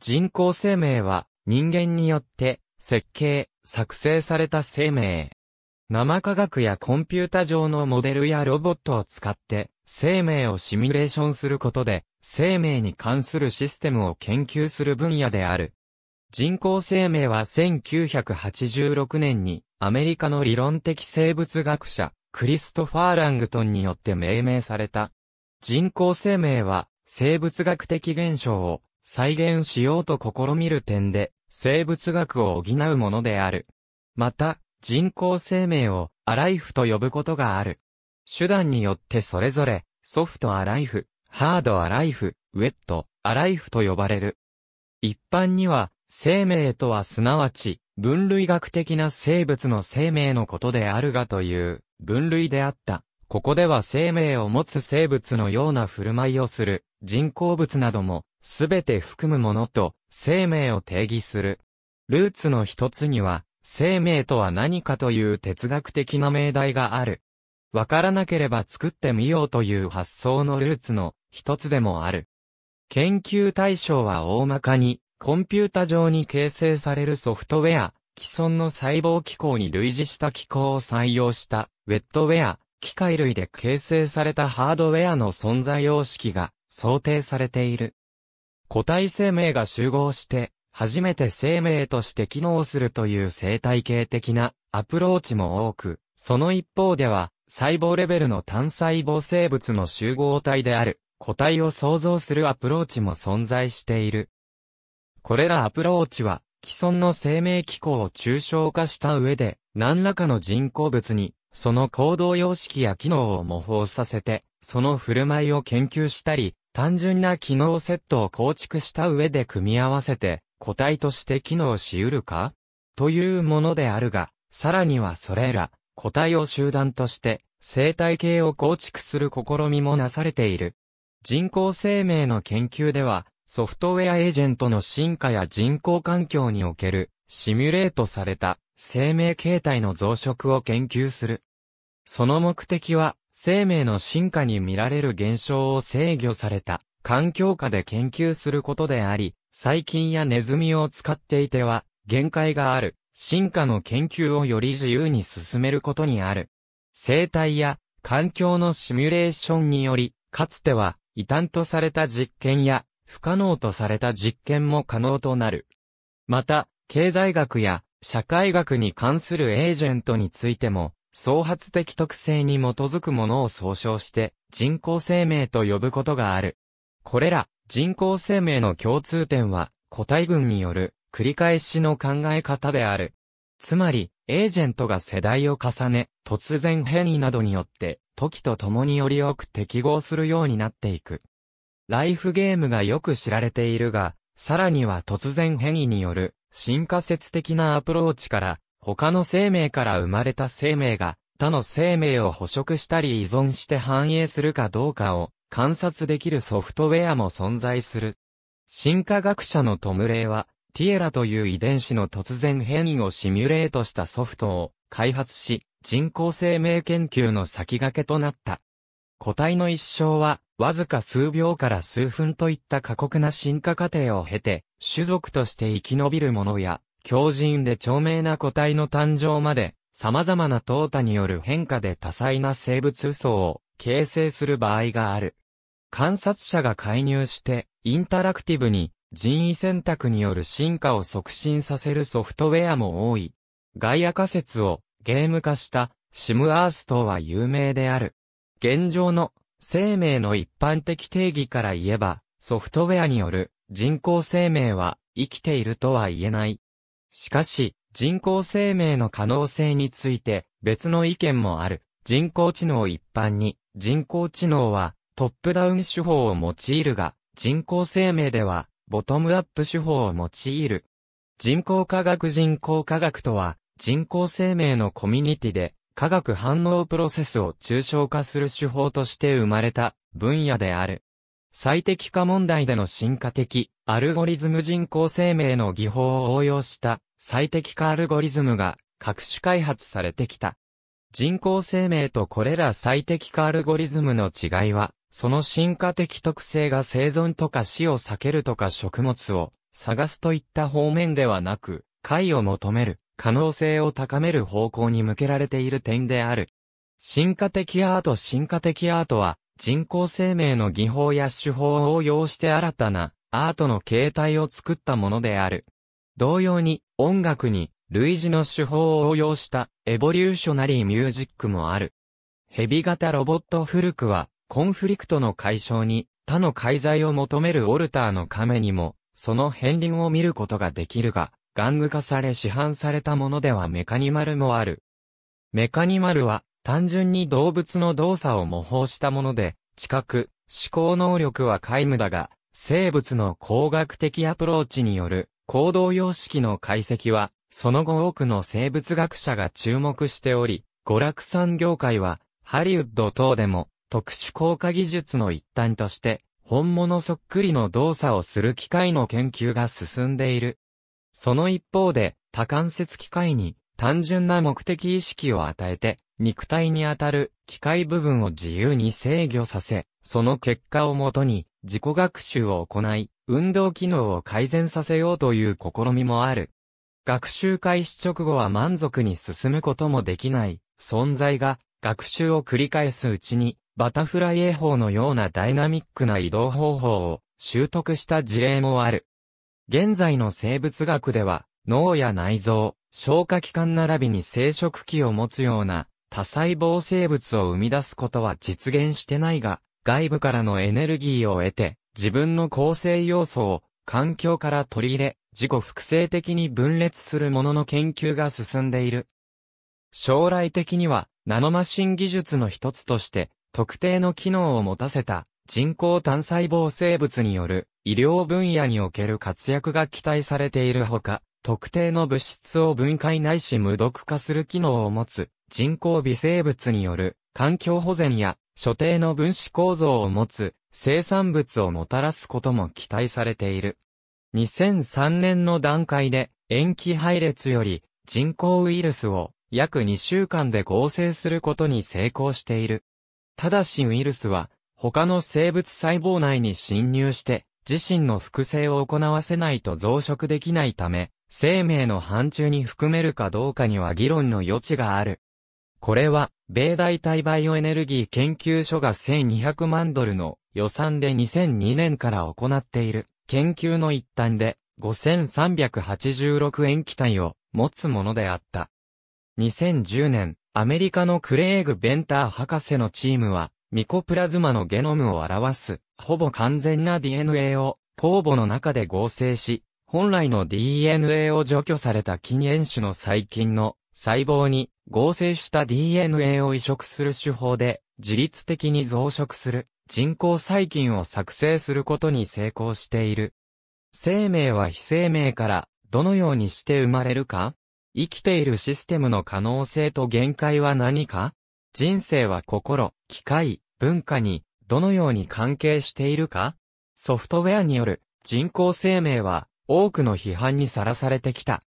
人工生命は人間によって設計、作成された生命。生科学やコンピュータ上のモデルやロボットを使って生命をシミュレーションすることで生命に関するシステムを研究する分野である。人工生命は1986年にアメリカの理論的生物学者クリストファー・ラングトンによって命名された。人工生命は生物学的現象を再現しようと試みる点で、生物学を補うものである。また、人工生命をアライフと呼ぶことがある。手段によってそれぞれ、ソフトアライフ、ハードアライフ、ウェット、アライフと呼ばれる。一般には、生命とはすなわち、分類学的な生物の生命のことであるがという分類であった。ここでは生命を持つ生物のような振る舞いをする人工物などもすべて含むものと生命を定義する。ルーツの一つには、生命とは何かという哲学的な命題がある。わからなければ作ってみようという発想のルーツの一つでもある。研究対象は大まかに、コンピュータ上に形成されるソフトウェア、既存の細胞機構に類似した機構を採用した、ウェットウェア、機械類で形成されたハードウェアの存在様式が想定されている。個体生命が集合して、初めて生命として機能するという生態系的なアプローチも多く、その一方では、細胞レベルの単細胞生物の集合体である、個体を創造するアプローチも存在している。これらアプローチは、既存の生命機構を抽象化した上で、何らかの人工物に、その行動様式や機能を模倣させて、その振る舞いを研究したり、単純な機能セットを構築した上で組み合わせて、個体として機能し得るかというものであるが、さらにはそれら、個体を集団として、生態系を構築する試みもなされている。人工生命の研究では、ソフトウェアエージェントの進化や人工環境における、シミュレートされた、生命形態の増殖を研究する。その目的は、生命の進化に見られる現象を制御された環境下で研究することであり、細菌やネズミを使っていては、限界がある、進化の研究をより自由に進めることにある。生態や環境のシミュレーションにより、かつては異端とされた実験や不可能とされた実験も可能となる。また、経済学や社会学に関するエージェントについても、創発的特性に基づくものを総称して人工生命と呼ぶことがある。これら人工生命の共通点は個体群による繰り返しの考え方である。つまり、エージェントが世代を重ね、突然変異などによって、時と共によりよく適合するようになっていく。ライフゲームがよく知られているが、さらには突然変異による、進化説的なアプローチから、他の生命から生まれた生命が、他の生命を捕食したり依存して反映するかどうかを観察できるソフトウェアも存在する。進化学者のトムレイは、ティエラという遺伝子の突然変異をシミュレートしたソフトを開発し、人工生命研究の先駆けとなった。個体の一生は、わずか数秒から数分といった過酷な進化過程を経て、種族として生き延びるものや、強靭で著名な個体の誕生まで、様々な淘汰による変化で多彩な生物層を形成する場合がある。観察者が介入して、インタラクティブに人為選択による進化を促進させるソフトウェアも多い。ガイア仮説をゲーム化したシムアースとは有名である。現状の生命の一般的定義から言えば、ソフトウェアによる人工生命は生きているとは言えない。しかし、人工生命の可能性について別の意見もある。人工知能一般に、人工知能はトップダウン手法を用いるが、人工生命ではボトムアップ手法を用いる。人工科学人工科学とは、人工生命のコミュニティで科学反応プロセスを抽象化する手法として生まれた分野である。最適化問題での進化的アルゴリズム人工生命の技法を応用した最適化アルゴリズムが各種開発されてきた。人工生命とこれら最適化アルゴリズムの違いは、その進化的特性が生存とか死を避けるとか食物を探すといった方面ではなく、解を求める、可能性を高める方向に向けられている点である。進化的アート進化的アートは、人工生命の技法や手法を応用して新たなアートの形態を作ったものである。同様に、音楽に、類似の手法を応用した、エボリューショナリーミュージックもある。ヘビ型ロボット古くは、コンフリクトの解消に、他の介在を求めるオルターの亀にも、その片鱗を見ることができるが、玩具化され市販されたものではメカニマルもある。メカニマルは、単純に動物の動作を模倣したもので、知覚、思考能力は皆無だが、生物の工学的アプローチによる行動様式の解析は、その後多くの生物学者が注目しており、娯楽産業界は、ハリウッド等でも特殊効果技術の一端として、本物そっくりの動作をする機械の研究が進んでいる。その一方で、多関節機械に単純な目的意識を与えて、肉体にあたる機械部分を自由に制御させ、その結果をもとに、自己学習を行い、運動機能を改善させようという試みもある。学習開始直後は満足に進むこともできない存在が、学習を繰り返すうちに、バタフライ泳法のようなダイナミックな移動方法を習得した事例もある。現在の生物学では、脳や内臓、消化器官並びに生殖器を持つような多細胞生物を生み出すことは実現してないが、外部からのエネルギーを得て、自分の構成要素を環境から取り入れ、自己複製的に分裂するものの研究が進んでいる。将来的には、ナノマシン技術の一つとして、特定の機能を持たせた人工単細胞生物による医療分野における活躍が期待されているほか、特定の物質を分解ないし無毒化する機能を持つ人工微生物による環境保全や所定の分子構造を持つ生産物をもたらすことも期待されている。2003年の段階で塩基配列より人工ウイルスを約2週間で合成することに成功している。ただしウイルスは他の生物細胞内に侵入して自身の複製を行わせないと増殖できないため、生命の範疇に含めるかどうかには議論の余地がある。これは、米大体バイオエネルギー研究所が1200万ドルの予算で2002年から行っている研究の一端で5386塩基体を持つものであった。2010年、アメリカのクレーグ・ベンター博士のチームは、ミコプラズマのゲノムを表す、ほぼ完全な DNA を酵母の中で合成し、本来の DNA を除去された禁煙種の細菌の細胞に合成した DNA を移植する手法で自律的に増殖する人工細菌を作成することに成功している。生命は非生命からどのようにして生まれるか生きているシステムの可能性と限界は何か人生は心、機械、文化にどのように関係しているかソフトウェアによる人工生命は多くの批判にさらされてきた。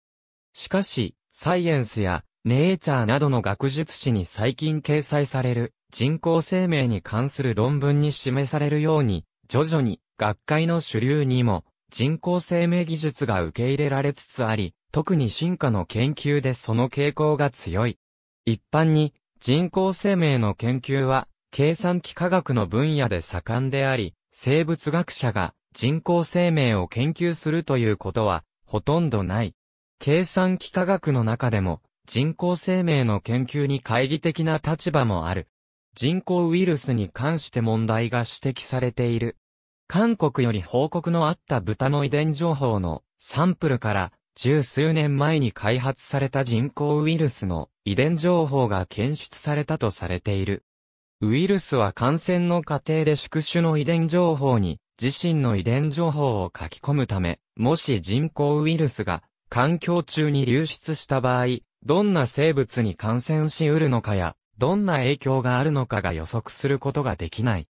しかし、サイエンスやネイチャーなどの学術誌に最近掲載される人工生命に関する論文に示されるように、徐々に学会の主流にも人工生命技術が受け入れられつつあり、特に進化の研究でその傾向が強い。一般に人工生命の研究は計算機科学の分野で盛んであり、生物学者が人工生命を研究するということはほとんどない。計算機科学の中でも人工生命の研究に懐疑的な立場もある。人工ウイルスに関して問題が指摘されている。韓国より報告のあった豚の遺伝情報のサンプルから十数年前に開発された人工ウイルスの遺伝情報が検出されたとされている。ウイルスは感染の過程で宿主の遺伝情報に自身の遺伝情報を書き込むため、もし人工ウイルスが環境中に流出した場合、どんな生物に感染し得るのかや、どんな影響があるのかが予測することができない。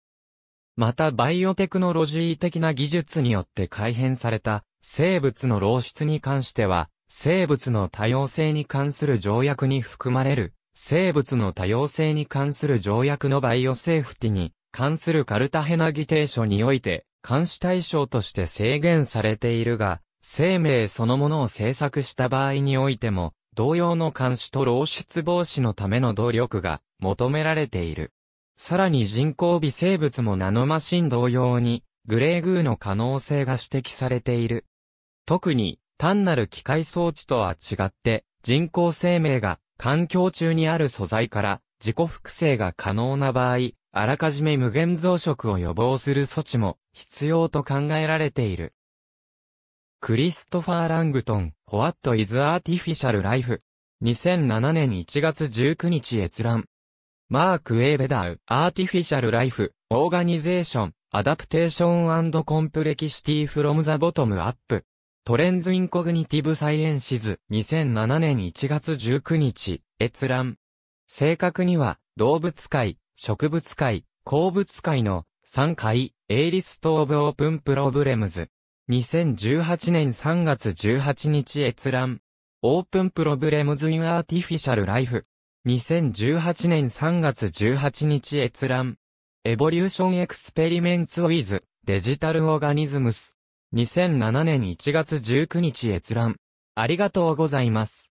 またバイオテクノロジー的な技術によって改変された生物の漏出に関しては、生物の多様性に関する条約に含まれる、生物の多様性に関する条約のバイオセーフティに関するカルタヘナ議定書において、監視対象として制限されているが、生命そのものを制作した場合においても、同様の監視と漏出防止のための努力が求められている。さらに人工微生物もナノマシン同様に、グレーグーの可能性が指摘されている。特に、単なる機械装置とは違って、人工生命が環境中にある素材から自己複製が可能な場合、あらかじめ無限増殖を予防する措置も必要と考えられている。クリストファー・ラングトン、ホワット・イズ・アーティフィシャル・ライフ。f e 2007年1月19日閲覧。マーク・エーベダウ、アーティフィシャル・ライフ、オーガニゼーション、アダプテーションコンプレキシティ・フロム・ザ・ボトム・アップ。トレンズ・インコグニティブ・サイエンシズ、2007年1月19日、閲覧。正確には、動物界、植物界、鉱物界の、3回、エイリスト・オブ・オープン・プロブレムズ。2018年3月18日閲覧。オープンプロブレムズインアーティフィシャルライフ。2018年3月18日閲覧。エボリューションエクスペリメンツウィズデジタルオーガニズムス。2007年1月19日閲覧。ありがとうございます。